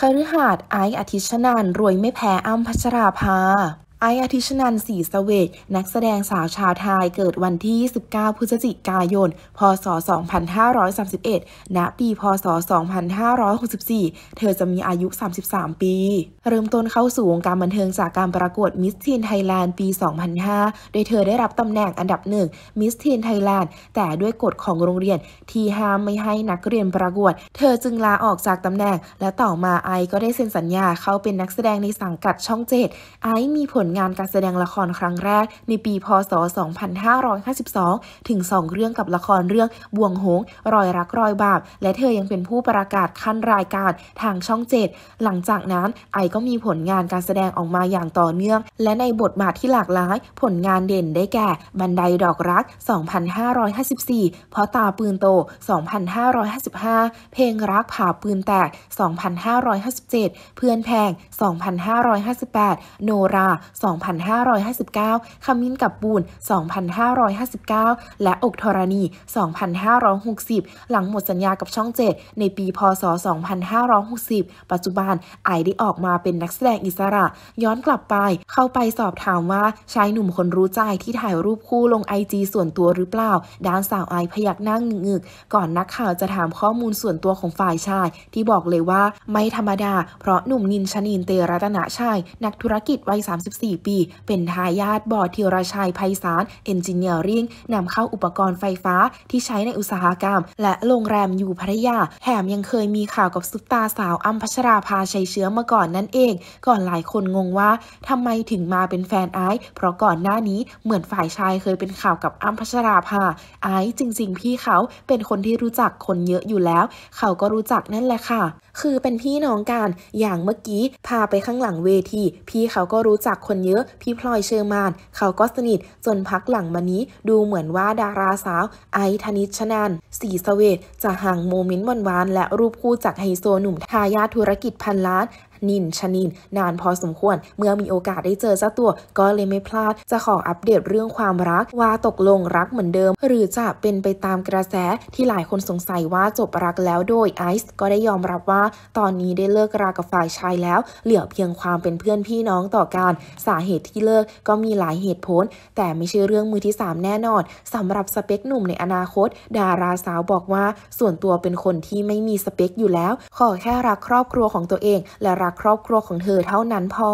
คฤหาสน์ไอซ์อธิชนันรวยไม่แพ้อ้ำพัชราภาไออาทิชนันสีสเวก นักแสดงสาวชาวไทยเกิดวันที่ 19พฤศจิกายน พศ 2531 ณ ปี พศ 2564 เธอจะมีอายุ 33 ปี เริ่มต้นเข้าสู่วงการบันเทิงจากการประกวดมิสทีนไทยแลนด์ปี 2005 โดยเธอได้รับตำแหน่งอันดับหนึ่ง มิสทีนไทยแลนด์ แต่ด้วยกฎของโรงเรียนที่ห้ามไม่ให้นักเรียนประกวด เธอจึงลาออกจากตำแหน่ง และต่อมาไอก็ได้เซ็นสัญญาเข้าเป็นนักแสดงในสังกัดช่องเจ็ดไอมีผลงานการแสดงละครครั้งแรกในปีพศ 2552 ถึง2เรื่องกับละครเรื่องบ่วงหง รอยรักรอยบาป และเธอยังเป็นผู้ประกาศขั้นรายการทางช่องเจ็ด หลังจากนั้น ไอก็มีผลงานการแสดงออกมาอย่างต่อเนื่อง และในบทบาทที่หลากหลาย ผลงานเด่นได้แก่ บันไดดอกรัก 2554 เพราะตาปืนโต 2555 เพลงรักผ่าปืนแตก 2557 เพื่อนแพง2558 โนรา2559ขมิ้นกับปูน2559 และอกธรณี 2560 หลังหมดสัญญากับช่อง 7 ในปีพศ 2560 ปัจจุบันไอได้ออกมาเป็นนักแสดงอิสระ ย้อนกลับไป เข้าไปสอบถามว่าชายหนุ่มคนรู้ใจที่ถ่ายรูปคู่ลงไอจีส่วนตัวหรือเปล่า ด้านสาวไอพยักหน้างงึกก่อนนักข่าวจะถามข้อมูลส่วนตัวของฝ่ายชาย ที่บอกเลยว่าไม่ธรรมดาเพราะหนุ่มนินชนินเตรัตนาชาย นักธุรกิจวัย34 4ปีเป็นทายาทบอร์ดทีรชัยไพศาลเอนจิเนียริงนำเข้าอุปกรณ์ไฟฟ้าที่ใช้ในอุตสาหกรรม และโรงแรมอยู่พัทยาแถมยังเคยมีข่าวกับซุปตาสาวอัมพัชราภาชัยเชื้อมาก่อนนั่นเอง ก่อนหลายคนงงว่าทำไมถึงมาเป็นแฟนไอซ์เพราะก่อนหน้านี้เหมือนฝ่ายชายเคยเป็นข่าวกับอัมพัชราภาไอซ์จริง ๆ พี่เขาเป็นคนที่รู้จักคนเยอะอยู่แล้ว เขาก็รู้จักนั่นแหละค่ะคือเป็นพี่น้องกันอย่างเมื่อกี้ พาไปข้างหลังเวที พี่เขาก็รู้จักคนเยอะพี่พลอยเชอร์มาน เขาก็สนิทจนพักหลังมานี้ ดูเหมือนว่าดาราสาว ไอธนิชนันสีสเวตจะห่างโมเมนต์หวานๆและรูปคู่จากไฮโซหนุ่มทายาธุรกิจพันล้านนินชนิน นานพอสมควร เมื่อมีโอกาสได้เจอเจ้าตัว ก็เลยไม่พลาดจะขออัปเดตเรื่องความรักว่าตกลงรักเหมือนเดิม หรือจะเป็นไปตามกระแสที่หลายคนสงสัยว่าจบรักแล้วโดยไอซ์ก็ได้ยอมรับว่าตอนนี้ได้เลิกรากับฝ่ายชายแล้วเหลือเพียงความเป็นเพื่อนพี่น้องต่อการ สาเหตุที่เลิกก็มีหลายเหตุผลแต่ไม่ใช่เรื่องมือที่ 3 แน่นอน สำหรับสเปคหนุ่มในอนาคต ดาราสาวบอกว่า ส่วนตัวเป็นคนที่ไม่มีสเปคอยู่แล้ว ขอแค่รักครอบครัวของตัวเอง และรัรักครอบครัวของเธอเท่านั้นพอ